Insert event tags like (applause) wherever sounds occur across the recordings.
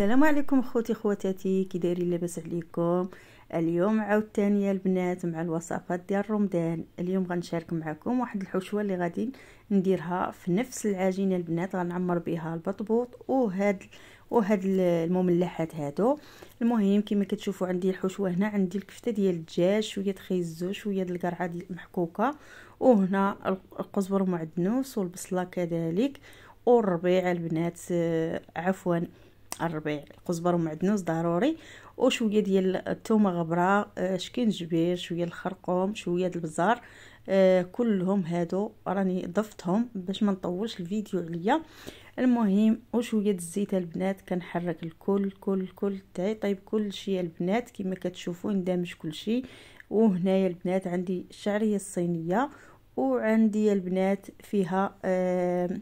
السلام عليكم خوتي خواتاتي كي دايرين لاباس عليكم اليوم عاوتاني البنات مع الوصفات ديال رمضان اليوم غنشارك معكم واحد الحشوه اللي غادي نديرها في نفس العجينه البنات غنعمر بها البطبوط وهاد وهاد المملحات هادو المهم كما كتشوفوا عندي الحشوه هنا عندي الكفته ديال الدجاج شويه خيزو شويه د القرعه المحكوكه وهنا القزبر معدنوس والبصله كذلك والربيع البنات آه، عفوا الربيع القزبر ومعدنوس ضروري وشويه ديال الثومه غبراء آه، شكنجبير شويه الخرقوم شويه البزار آه، كلهم هادو راني ضفتهم باش ما نطولش الفيديو عليا المهم وشويه الزيت البنات كنحرك الكل كل كل تاعي طيب كل شيء البنات كما كتشوفوا اندمج كل شيء وهنايا البنات عندي الشعريه الصينيه وعندي البنات فيها آه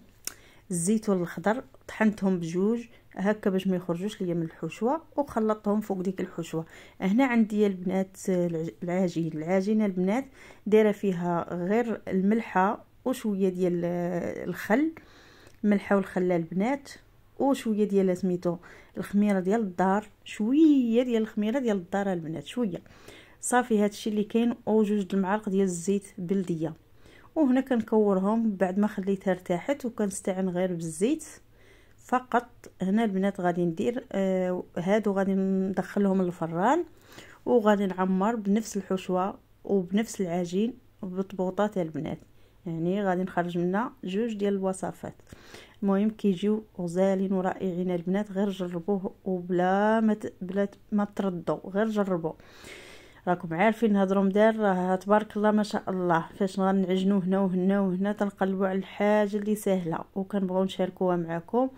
الزيتون الاخضر طحنتهم بجوج هكا باش ما يخرجوش ليا من الحشوه وخلطتهم فوق ديك الحشوه هنا عندي البنات العجين العجينه البنات دايره فيها غير الملحه وشويه ديال آه، الخل الملحه والخل البنات وشويه ديال سميتو الخميره ديال الدار شويه ديال الخميره ديال الدار البنات شويه صافي هادشي اللي كاين او جوج المعالق ديال الزيت بلديه وهنا كنكورهم بعد ما خليتها ارتاحت وكنستعن غير بالزيت فقط هنا البنات غادي ندير آه هادو غادي ندخلهم الفران وغادي نعمر بنفس الحشوه وبنفس العجين بالبطبوطات يا البنات يعني غادي نخرج منها جوج ديال الوصفات المهم كيجيو غزالين ورائعين البنات غير جربوه وبلا ما بلا ما تردوا غير جربوا راكم عارفين هاد رمضان راه تبارك الله ما شاء الله فاش غنعجنوه هنا وهنا وهنا تنقلبوا على الحاجه اللي سهله وكنبغيو نشاركوها معكم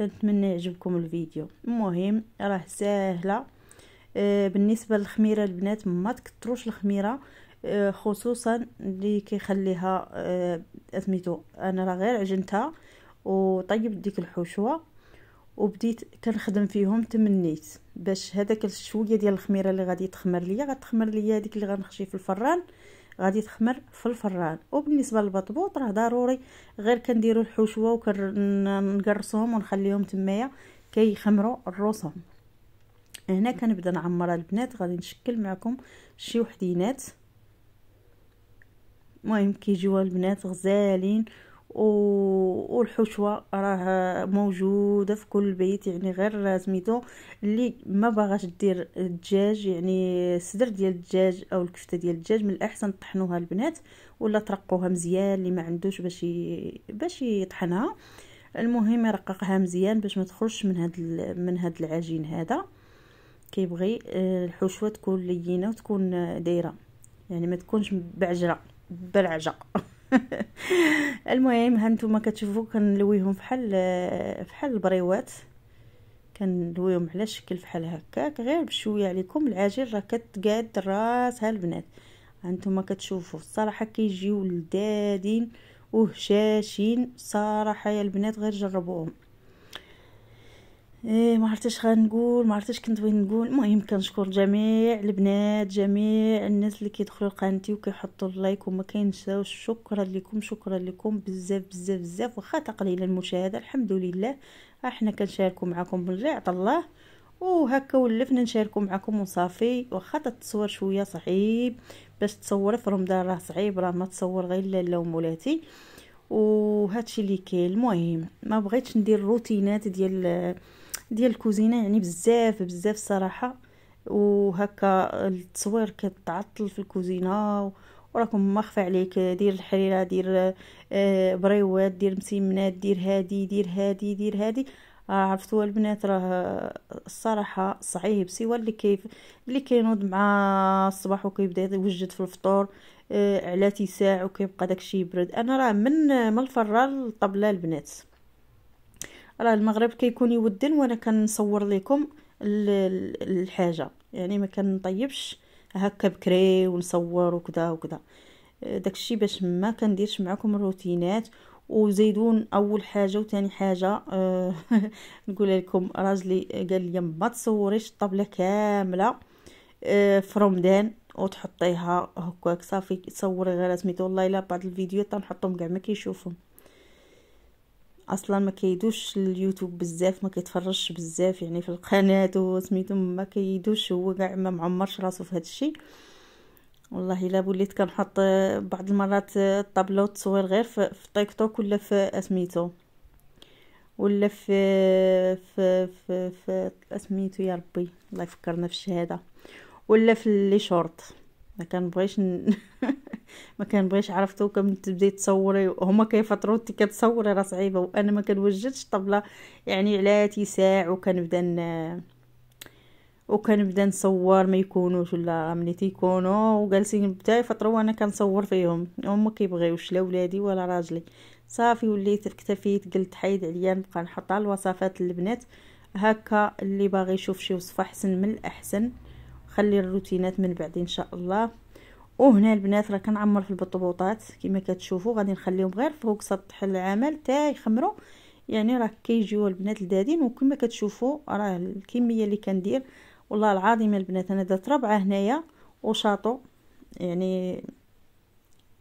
نتمنى يعجبكم الفيديو المهم راه ساهله آه، بالنسبه للخميره البنات ما تكثروش الخميره آه، خصوصا اللي كيخليها اسميتو آه، انا راه غير عجنتها وطيبت ديك الحشوه وبديت كنخدم فيهم تمنيت باش هذاك الشويه ديال الخميره اللي غادي تخمر ليا غتخمر ليا هذيك اللي غنخشي في الفران غادي تخمر في الفران وبالنسبه للبطبوط راه ضروري غير كنديروا الحشوه وكنقرصهم ونخليهم تمايا كيخمروا الروسهم هنا كنبدا نعمر البنات غادي نشكل معكم شي وحدينات المهم كيجيو البنات غزالين والحشوه راه موجوده في كل بيت يعني غير سميتو اللي ما باغاش دير الدجاج يعني الصدر ديال الدجاج او الكفته ديال الدجاج من الاحسن طحنوها البنات ولا ترقوها مزيان اللي ما عندوش باش باش يطحنها المهم يرققها مزيان باش ما تخرجش من هاد من هاد العجين هذا كيبغي آه، الحشوه تكون لينه وتكون دايره يعني ما تكونش بعجره بلعجه (laughs) (laughs) المهم هانتوما كتشوفوا كنلويهم فحال فحال البريوات كندويهم على شكل فحال هكاك غير بشويه عليكم العجين راه كتقاد راسها البنات هانتوما كتشوفوا الصراحه كيجيو لذادين وهشاشين صراحه يا البنات غير جربوهم ايه ما عرفتش غنقول ما عرفتش كنت وين نقول المهم كنشكر جميع البنات جميع الناس اللي كيدخلوا لقناتي وكيحطوا اللايك وما كينساوش شكرا لكم شكرا لكم بزاف بزاف بزاف واخا قليله المشاهده الحمد لله احنا اه، كنشاركوا معكم بالرعايه الله وهكا ولفنا نشاركوا معكم وصافي واخا التصوير شويه صعيب باش تصور في رمضان راه صعيب راه ما تصور غير لالا ومولاتي وهادشي اللي كاين المهم ما بغيتش ندير روتينات ديال ديال الكوزينه يعني بزاف بزاف صراحه وهكا التصوير كتعطل في الكوزينه وراكم ما خفى عليك دير الحريره دير آه، بريوات دير مسيمنات دير هادي دير هادي دير هادي آه، عرفتوا البنات راه الصراحه صعيب سوا اللي كيف اللي كينوض مع الصباح وكيبدا يوجد في الفطور آه، على تساع وكيبقى داكشي يبرد انا راه من من الفرار للطبله البنات راه المغرب كيكون يودن وانا كنصور لكم الحاجه يعني ما كنطيبش هكا بكري ونصور وكذا وكذا آه، داكشي باش ما كنديرش معكم الروتينات وزيدون اول حاجه وثاني حاجه أه (laughs) نقول لكم راجلي قال لي ما تصوريش الطبله كامله أه في رمضان وتحطيها هكاك صافي تصوري غير سميتو والله الا بعض الفيديوهات تنحطهم كاع ما كيشوفهم اصلا ما كيدوش اليوتيوب بزاف ما كيتفرجش بزاف يعني في القناه وسميتو ما كيدوش هو كاع ما معمرش راسو في هذا الشيء والله الا وليت كنحط بعض المرات الطابلو التصوير غير في تيك توك ولا في اسميتو ولا في في في, في اسميتو يا ربي الله يفكرنا في الشهاده ولا في لي شورت ما كنبغيش (laughs) ما بغيش عرفتو تبدي تصوري هما كيف تروتي كتصوري راه صعيبه وانا ما كنوجدش طبله يعني على اتساع وكنبدا وكنبدا نصور ما يكونوش ولا ملي تيكونوا وجالسين بدا فتره وانا كنصور فيهم هما كيبغيوش لا ولادي ولا راجلي صافي وليت اكتفيت قلت حيد عليا نبقى نحطها الوصفات للبنات هكا اللي باغي يشوف شي وصفه احسن من الاحسن خلي الروتينات من بعد ان شاء الله وهنا البنات راه كنعمر في البطبوطات كما كتشوفوا غادي نخليهم غير فوق سطح العمل حتى يخمروا يعني راه كيجيو البنات لذادين وكما كتشوفوا راه الكميه اللي كندير والله العظيم البنات انا درت ربعه هنايا وشاطو يعني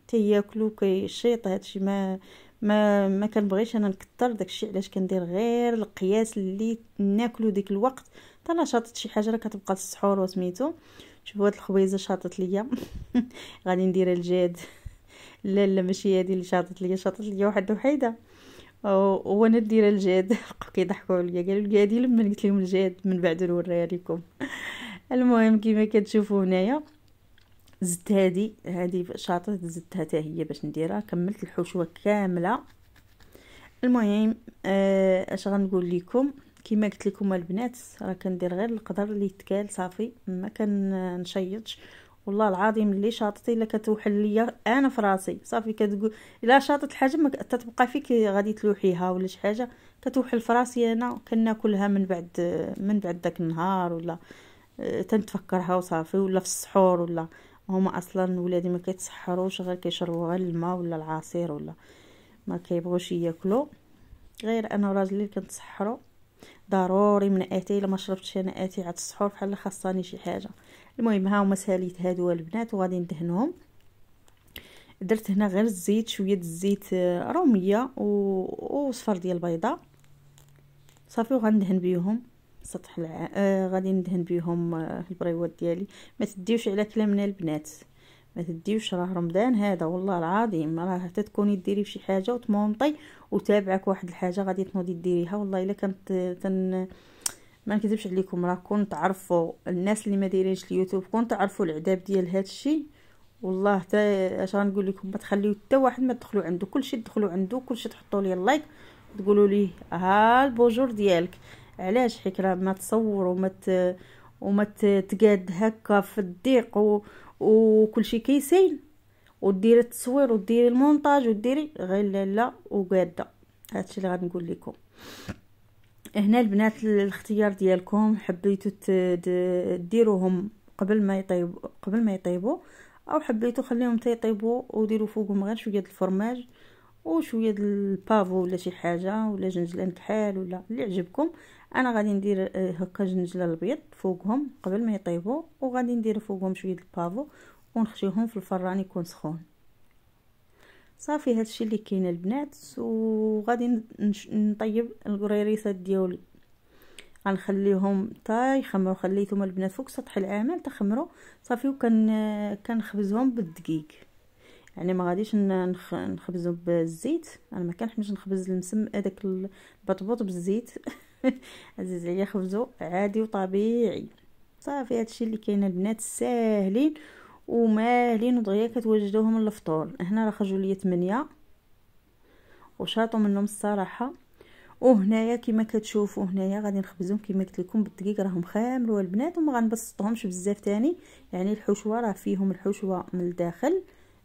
تياكلوا كيشيط هادشي ما ما ما كنبغيش انا نكثر داكشي علاش كندير غير القياس اللي ناكلو ديك الوقت حتى شاطت شي حاجه راه كتبقى للسحور وسميتو شوفوا هاد الخبيزه شاطت ليا (laughs) غادي ندير الجاد لا لا ماشي هادي اللي شاطت ليا شاطت ليا واحد الوحيده وانا ندير الجاد بقاو (laughs) كيضحكوا عليا قالوا لي هادي لما قلت لهم الجاد من بعد نوريها لكم (laughs) المهم كما كتشوفوا هنايا زدت هادي هادي شاطت زدتها حتى هي باش نديرها كملت الحشوه كامله المهم آه، اش غنقول لكم كما قلت لكم البنات راه كندير غير القدر اللي يتكال صافي ما كنشيطش والله العظيم اللي شاطت الا كتوحل ليا انا في راسي صافي كتقول الا شاطت حاجه ما تتبقى فيك غادي تلوحيها ولا شي حاجه كتوحل في راسي انا كناكلها من بعد من بعد داك النهار ولا آه، تنتفكرها وصافي ولا في السحور ولا هما اصلا ولادي ما كيتسحروش غير كيشربوا غير الماء ولا العصير ولا ما كيبغوش ياكلوا غير انا وراجلي كنتسحروا ضروري من اتاي الا ما شربتش انا اتاي عاد السحور بحال خاصاني شي حاجه المهم ها هما ساليت هادو البنات وغادي ندهنهم درت هنا غير الزيت شويه الزيت آه، روميه وصفر ديال البيضه صافي وغندهن بيهم سطح الع... آه غادي ندهن بيهم آه، البريوات ديالي ما تديوش على كلامنا البنات ما تديوش راه رمضان هذا والله العظيم راه حتى تكوني ديري فشي حاجه وتمونطي وتابعك واحد الحاجه غادي تنوضي ديريها والله الا كانت تن ما نكذبش عليكم راه كون تعرفوا الناس اللي ما دايرينش اليوتيوب كون تعرفوا العذاب ديال هذا الشيء والله حتى اش غنقول لكم ما تخليو حتى واحد ما تدخلوا عنده كلشي تدخلوا عنده كلشي تحطوا ليه اللايك تقولوا ليه ها البوجور ديالك علاش حكرا راه ما تصوروا ما ت... وما تقاد هكا في الضيق و... وكل شيء كيسيل وديري التصوير وديري المونتاج وديري غير لا لا وقاده هادشي اللي غنقول لكم هنا البنات الاختيار ديالكم حبيتو ديروهم قبل ما يطيبوا قبل ما يطيبوا او حبيتو خليهم تيطيبوا وديروا فوقهم غير شويه الفرماج وشويه ديال البافو ولا شي حاجه ولا جنجلان كحال ولا اللي عجبكم انا غادي ندير آه، هكا جنجله الابيض فوقهم قبل ما يطيبوا وغادي ندير فوقهم شويه البافو ونخشيهم في الفران يكون سخون صافي هادشي اللي كاين البنات وغادي نطيب القريريسات ديالي غنخليهم حتى يخمروا خليتهم البنات فوق سطح العمل تخمروا صافي وكن كنخبزهم بالدقيق يعني ما غاديش نخبزو بالزيت انا ما كنحبش نخبز المسم هذاك البطبوط بالزيت (laughs) عزيز عليا خبزو عادي وطبيعي صافي هادشي اللي كاين البنات ساهلين وماهلين ودغيا كتوجدوهم للفطور هنا راه خرجوا لي 8 وشاطوا منهم الصراحه وهنايا كما كتشوفوا هنايا غادي نخبزهم كما قلت لكم بالدقيق راهم خاملوا البنات وما غنبسطهمش بزاف تاني يعني الحشوه راه فيهم الحشوه من الداخل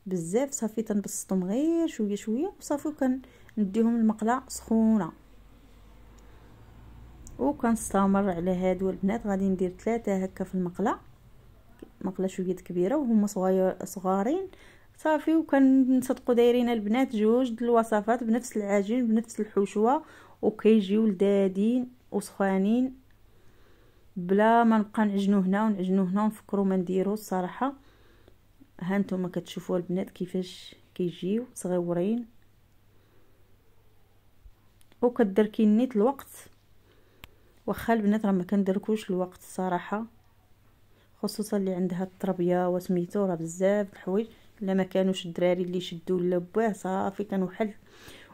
بزاف صافي تنبسطهم غير شويه شويه وصافي كنديهم المقله سخونه وكنستمر على هادو البنات غادي ندير ثلاثه هكا في المقله مقله شويه كبيره وهما صغير صغارين صافي وكنصدقوا دايرين البنات جوج الوصفات بنفس العجين بنفس الحشوه وكيجيو لذادين وسخانين بلا ما نبقى نعجنو هنا ونعجنو هنا ونفكروا ما نديروا الصراحه ها نتوما كتشوفوا البنات كيفاش كيجيو صغيورين وكدير كينيت الوقت واخا البنات راه ما كندركوش الوقت الصراحه خصوصا اللي عندها التربيه وسميتو راه بزاف الحوايج الا ما كانوش الدراري اللي شدوا لبوه صافي كانوا حل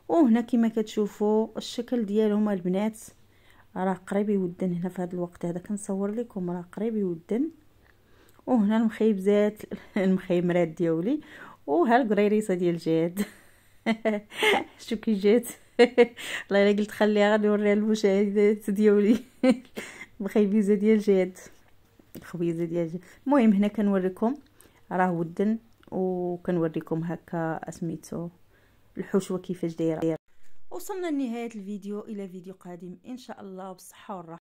وهنا كما كتشوفوا الشكل ديالهم البنات راه قريب يودن هنا في هذا الوقت هذا كنصور لكم راه قريب يودن وهنا المخيب زاد (laughs) المخيمرات ديولي وها القريريصه ديال جاد (laughs) شو كي جات (laughs) الله الا قلت خليها غادي نوريها للمشاهدات ديولي المخيبيزه ديال جاد الخبيزه ديال جاد المهم هنا كنوريكم راه ودن وكنوريكم هكا اسميتو الحشوه كيفاش دايره وصلنا لنهايه الفيديو الى فيديو قادم ان شاء الله بالصحه والراحه